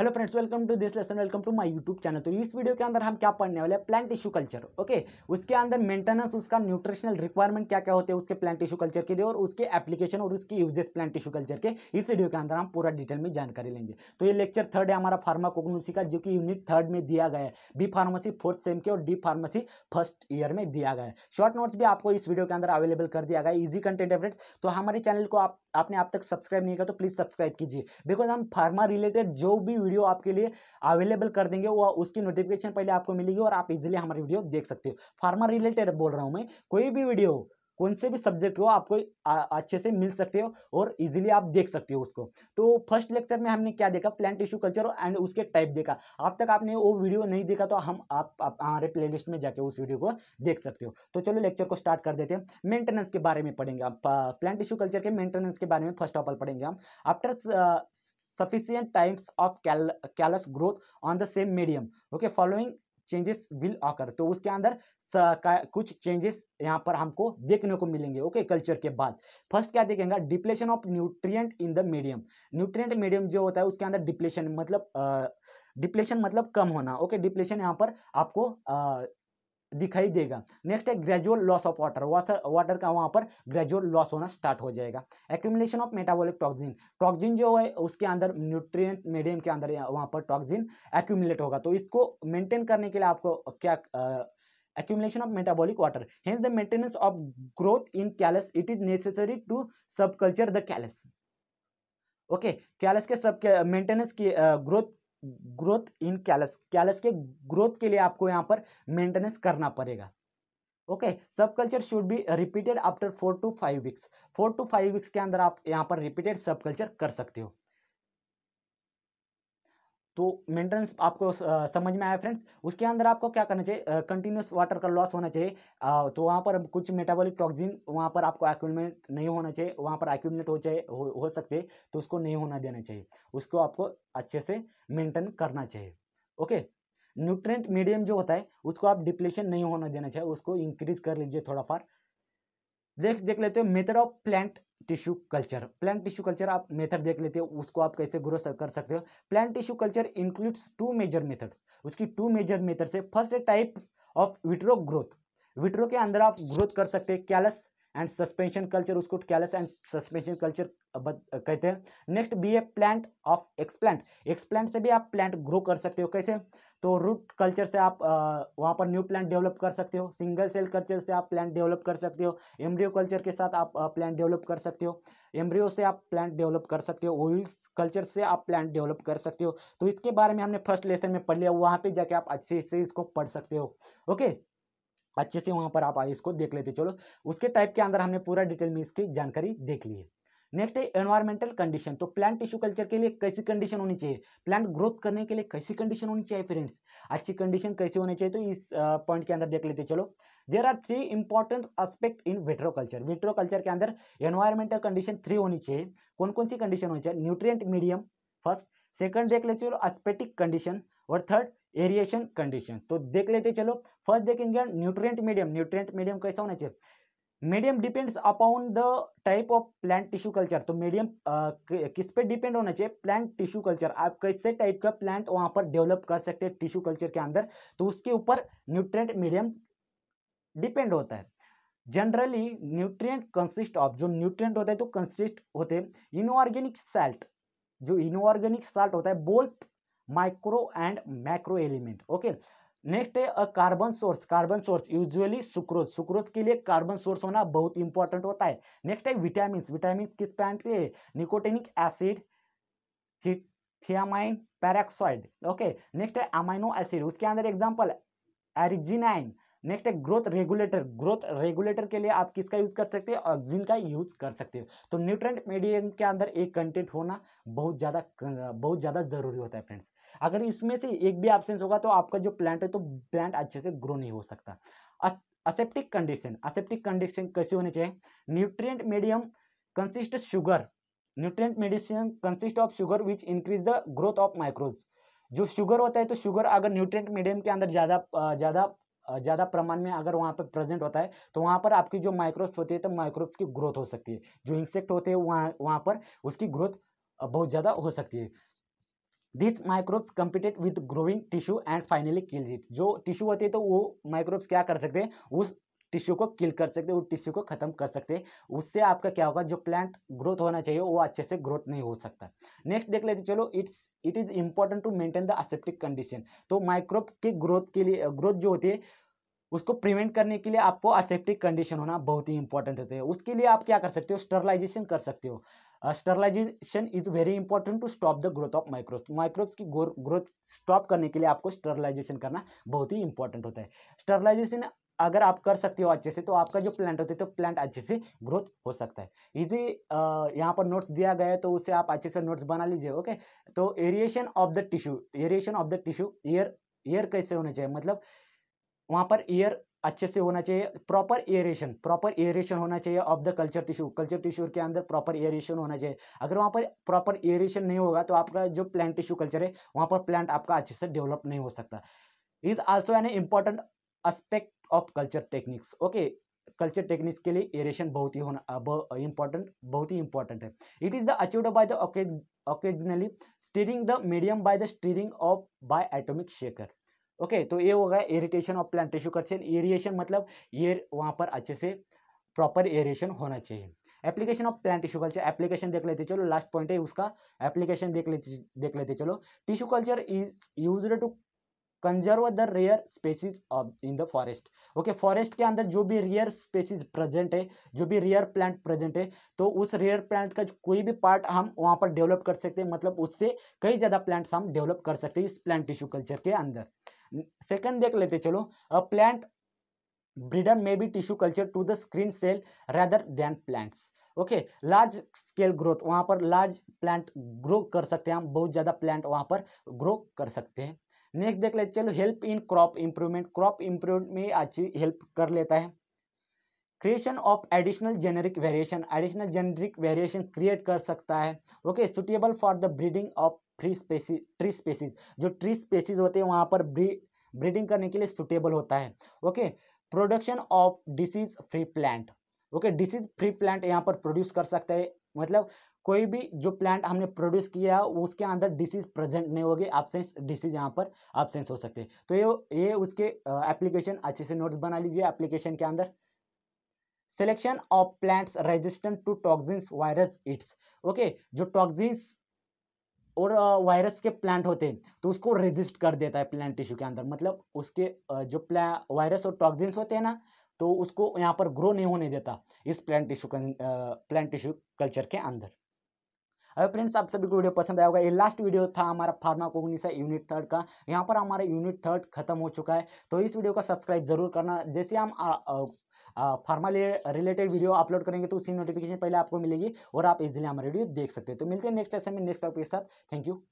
hello friends welcome to this lesson welcome to my YouTube channel तो इस video के अंदर हम क्या पढ़ने वाले हैं प्लांट टिश्यू कल्चर ओके उसके अंदर मेंटेनेंस उसका न्यूट्रिशनल रिक्वायरमेंट क्या क्या होते हैं उसके प्लांट टिश्यू कल्चर के लिए और उसके एप्लीकेशन और उसके यूजेस प्लांट टिश्यू कल्चर के इस वीडियो के अंदर हम पूरा डिटेल में जानकारी लेंगे तो ये लेक्चर थर्ड है हमारा फार्माकोग्नोसी का जो कि यूनिट थर्ड में दिया गया है बी फार्मेसी फोर्थ सेम के और डी फार्मेसी फर्स्ट ईयर में दिया गया है शॉर्ट नोट्स भी आपको इस वीडियो के अंदर अवेलेबल कर दिया गया इजी कंटेंट है फ्रेंड्स तो हमारे चैनल को आप आपने आप तक सब्सक्राइब नहीं किया तो प्लीज़ सब्सक्राइब कीजिए बिकॉज हम फार्मा रिलेटेड जो भी वीडियो आपके लिए अवेलेबल कर देंगे वो उसकी नोटिफिकेशन पहले आपको मिलेगी और आप इजिली हमारी वीडियो देख सकते हो फार्मर रिलेटेड बोल रहा हूँ मैं कोई भी वीडियो कौन से भी सब्जेक्ट हो आपको अच्छे से मिल सकते हो और इजीली आप देख सकते हो उसको तो फर्स्ट लेक्चर में हमने क्या देखा प्लांट टिश्यू कल्चर एंड उसके टाइप देखा अब तक आपने वो वीडियो नहीं देखा तो हम आप हमारे प्लेलिस्ट में जाके उस वीडियो को देख सकते हो तो चलो लेक्चर को स्टार्ट कर देते हैं मेंटेनेंस के बारे में पढ़ेंगे आप प्लांट टिश्यू कल्चर के मेंटेनेंस के बारे में फर्स्ट ऑफ ऑल पढ़ेंगे हम after sufficient times of cal callus growth on the same medium okay following changes will आकर तो उसके अंदर कुछ चेंजेस यहाँ पर हमको देखने को मिलेंगे ओके okay, कल्चर के बाद फर्स्ट क्या देखेंगे depletion of nutrient in the medium nutrient medium जो होता है उसके अंदर डिप्लेशन मतलब डिप्लेशन मतलब कम होना ओके okay, डिप्लेशन यहाँ पर आपको दिखाई देगा नेक्स्ट है gradual loss of water water का वहाँ पर ग्रेजुअल लॉस होना स्टार्ट हो जाएगा accumulation of metabolic toxin toxin जो है उसके अंदर न्यूट्रिय मीडियम के अंदर वहाँ पर टॉक्सिन एक्यूमुलेट होगा तो इसको मेंटेन करने के लिए आपको क्या आ, of metabolic water water the maintenance of growth in callus it is necessary to to the callus okay okay, callus के सब के मेंटेनेंस की growth growth in callus callus के ग्रोथ के लिए आपको यहाँ पर मेंटेनेंस करना पड़ेगा okay subculture should be repeated after four to five weeks four to five weeks के अंदर आप यहाँ पर रिपीटेड सब कल्चर कर सकते हो तो मेंटेनेंस आपको समझ में आया फ्रेंड्स उसके अंदर आपको क्या करना चाहिए कंटिन्यूस वाटर का लॉस होना चाहिए आ, तो वहाँ पर कुछ मेटाबॉलिक टॉक्सिन वहाँ पर आपको एक्यूमेट नहीं होना चाहिए वहाँ पर एक्यूमेंट हो चाहिए हो, हो सकते तो उसको नहीं होना देना चाहिए उसको आपको अच्छे से मेंटेन करना चाहिए ओके न्यूट्रेंट मीडियम जो होता है उसको आप डिप्लेशन नहीं होना देना चाहिए उसको इंक्रीज कर लीजिए थोड़ा फार नेक्स्ट देख लेते हो method of plant tissue culture plant tissue culture आप मेथड देख लेते हो उसको आप कैसे ग्रो कर सकते हो plant tissue culture includes two major methods उसकी टू मेजर मेथड से first type of vitro growth vitro के अंदर आप ग्रोथ कर सकते हैं कैलस एंड सस्पेंशन कल्चर उसको कैलस एंड सस्पेंशन कल्चर कहते हैं next be a plant of explant explant से भी आप प्लांट ग्रो कर सकते हो कैसे तो रूट कल्चर से आप वहाँ पर न्यू प्लांट डेवलप कर सकते हो सिंगल सेल कल्चर से आप प्लांट डेवलप कर सकते हो एम्ब्रियो कल्चर के साथ आप प्लांट डेवलप कर सकते हो एम्ब्रियो से आप प्लांट डेवलप कर सकते हो ओइल्स कल्चर से आप प्लांट डेवलप कर सकते हो तो इसके बारे में हमने फर्स्ट लेसन में पढ़ लिया वहाँ पर जाके आप अच्छे से इसको पढ़ सकते हो ओके अच्छे से वहाँ पर आप इसको देख लेते चलो उसके टाइप के अंदर हमने पूरा डिटेल में इसकी जानकारी देख ली है नेक्स्ट है एनवायरमेंटल कंडीशन तो प्लांट टिश्यू कल्चर के लिए कैसी कंडीशन होनी चाहिए प्लांट ग्रोथ करने के लिए कैसी कंडीशन होनी चाहिए फ्रेंड्स अच्छी कंडीशन कैसी होनी चाहिए तो इस पॉइंट के अंदर देख लेते चलो there are three important aspect in vitro culture vitro culture के अंदर एनवायरमेंटल कंडीशन थ्री होनी चाहिए कौन कौन सी कंडीशन होनी चाहिए न्यूट्रियट मीडियम फर्स्ट सेकंड देख लेते चलो एस्पेटिक कंडीशन और थर्ड एरिएशन कंडीशन तो देख लेते चलो फर्स्ट देखेंगे न्यूट्रिएंट मीडियम न्यूट्रिएंट मीडियम कैसा होना चाहिए medium depends upon the type of plant tissue culture तो मीडियम किस पे डिपेंड होना चाहिए प्लांट टिश्यू कल्चर आप कैसे टाइप का प्लांट वहां पर डेवलप कर सकते हैं टिश्यू कल्चर के अंदर तो उसके ऊपर न्यूट्रिएंट मीडियम डिपेंड होता है जनरली न्यूट्रिएंट कंसिस्ट ऑफ जो न्यूट्रिएंट होता है तो कंसिस्ट होते हैं इनऑर्गेनिक साल्ट जो इनऑर्गेनिक साल्ट होता है both micro and macro element okay next है uh carbon source carbon source usually sucrose sucrose के लिए कार्बन सोर्स होना बहुत इंपॉर्टेंट होता है नेक्स्ट है विटामिन विटामिन किस प्लांट के लिए nicotinic acid thiamine peroxide okay next है अमाइनो एसिड उसके अंदर एग्जाम्पल एरिजिनाइन नेक्स्ट है ग्रोथ रेगुलेटर ग्रोथ रेगुलेटर के लिए आप किसका यूज कर सकते हैं ऑक्सीजन का यूज कर सकते हो तो न्यूट्रेंट मीडियम के अंदर एक कंटेंट होना बहुत ज़्यादा बहुत ज़्यादा जरूरी होता है फ्रेंड्स अगर इसमें से एक भी एबसेंस होगा तो आपका जो प्लांट है तो प्लांट अच्छे से ग्रो नहीं हो सकता असेप्टिक कंडीशन असेप्टिक कंडीशन कैसे होने चाहिए nutrient medium consist sugar nutrient medicine consist of sugar which increase the growth of microbe जो शुगर होता है तो शुगर अगर न्यूट्रिएंट मीडियम के अंदर ज़्यादा ज़्यादा ज़्यादा प्रमाण में अगर वहाँ पर प्रेजेंट होता है तो वहाँ पर आपकी जो माइक्रोब्स होती है तो माइक्रोब्स की ग्रोथ हो सकती है जो इंसेक्ट होते हैं वहाँ वहाँ पर उसकी ग्रोथ बहुत ज़्यादा हो सकती है this microbes competed with growing tissue and finally kills it जो टिश्यू होती है तो वो माइक्रोब्स क्या कर सकते हैं उस टिश्यू को किल कर सकते हैं टिश्यू को ख़त्म कर सकते हैं उससे आपका क्या होगा जो प्लांट ग्रोथ होना चाहिए वो अच्छे से ग्रोथ नहीं हो सकता नेक्स्ट देख लेते चलो it's it is important to maintain the aseptic condition तो माइक्रोब के ग्रोथ के लिए ग्रोथ जो होती है उसको प्रिवेंट करने के लिए आपको असेप्टिक कंडीशन होना बहुत ही इंपॉर्टेंट होता है उसके लिए आप क्या कर सकते हो स्टरलाइजेशन कर सकते हो sterilisation is very important to stop the growth of microbes microbes की ग्रोथ स्टॉप करने के लिए आपको स्टरलाइजेशन करना बहुत ही इंपॉर्टेंट होता है स्टरलाइजेशन अगर आप कर सकते हो अच्छे से तो आपका जो प्लांट होता है तो प्लांट अच्छे से ग्रोथ हो सकता है इजी यहाँ पर नोट्स दिया गया है तो उसे आप अच्छे से नोट्स बना लीजिए ओके तो aeration of the tissue aeration of the tissue ईयर ईयर कैसे होना चाहिए मतलब वहाँ पर ईयर अच्छे से होना चाहिए प्रॉपर एयरेशन प्रॉपर एयरेशन होना चाहिए of the culture tissue culture tissue के अंदर प्रॉपर एयरेशन होना चाहिए अगर वहाँ पर प्रॉपर एयरेशन नहीं होगा तो आपका जो प्लांट टिश्यू कल्चर है वहाँ पर प्लांट आपका अच्छे से डेवलप नहीं हो सकता is also an important aspect of culture techniques okay culture techniques के लिए एरेशन बहुत ही होना इंपॉर्टेंट बहुत ही इंपॉर्टेंट है it is the achieved by the occasionally stirring the medium by the stirring of by atomic shaker okay तो ये हो गया aeration of plant tissue culture aeration मतलब ये वहाँ पर अच्छे से प्रॉपर एरिएशन होना चाहिए application of plant tissue culture application देख लेते चलो लास्ट पॉइंट है उसका एप्लीकेशन देख लेते देख लेते चलो tissue culture is use to conserve the rare species of in the forest okay forest के अंदर जो भी रेयर स्पेसीज प्रेजेंट है जो भी रेयर प्लांट प्रेजेंट है तो उस रेयर प्लांट का कोई भी पार्ट हम वहाँ पर डेवलप कर सकते हैं मतलब उससे कई ज़्यादा प्लांट्स हम डेवलप कर सकते हैं इस प्लांट टिश्यू कल्चर के अंदर सेकेंड देख लेते चलो uh plant breeder may be tissue culture to the screen cell rather than plants okay large scale growth वहाँ पर लार्ज प्लांट ग्रो कर सकते हैं हम बहुत ज़्यादा प्लांट वहाँ पर ग्रो कर सकते हैं नेक्स्ट देख लेते चलो help in crop improvement crop improvement में अच्छी हेल्प कर लेता है creation of additional generic variation additional generic variation create कर सकता है okay suitable for the breeding of free species tree species जो ट्री स्पेसीज होते हैं वहाँ पर ब्रीडिंग करने के लिए सुटेबल होता है okay production of disease free plant okay disease free plant यहाँ पर प्रोड्यूस कर सकता है मतलब कोई भी जो प्लांट हमने प्रोड्यूस किया उसके अंदर डिसीज प्रेजेंट नहीं होगी एबसेंस डिसीज यहाँ पर एबसेंस हो सकते हैं तो ये ये उसके एप्लीकेशन अच्छे से नोट्स बना लीजिए एप्लीकेशन के अंदर selection of plants resistant to toxins virus it's okay जो टॉक्सिन्स और वायरस के प्लांट होते हैं तो उसको रेजिस्ट कर देता है प्लांट टिश्यू के अंदर मतलब उसके जो प्ला वायरस और टॉक्सिन्स होते हैं ना तो उसको यहाँ पर ग्रो नहीं होने देता इस plant tissue plant tissue culture के अंदर अरे फ्रेंड्स आप सभी को वीडियो पसंद आया होगा ये लास्ट वीडियो था हमारा फार्मा फार्माकोगनीसा यूनिट थर्ड का यहाँ पर हमारा यूनिट थर्ड खत्म हो चुका है तो इस वीडियो का सब्सक्राइब जरूर करना जैसे हम आ, आ, फार्मा रिलेटेड वीडियो अपलोड करेंगे तो उसी नोटिफिकेशन पहले आपको मिलेगी और आप इजिली हमारे वीडियो देख सकते हैं तो मिलते हैं नेक्स्ट टाइम में नेक्स्ट टॉपिक के साथ थैंक यू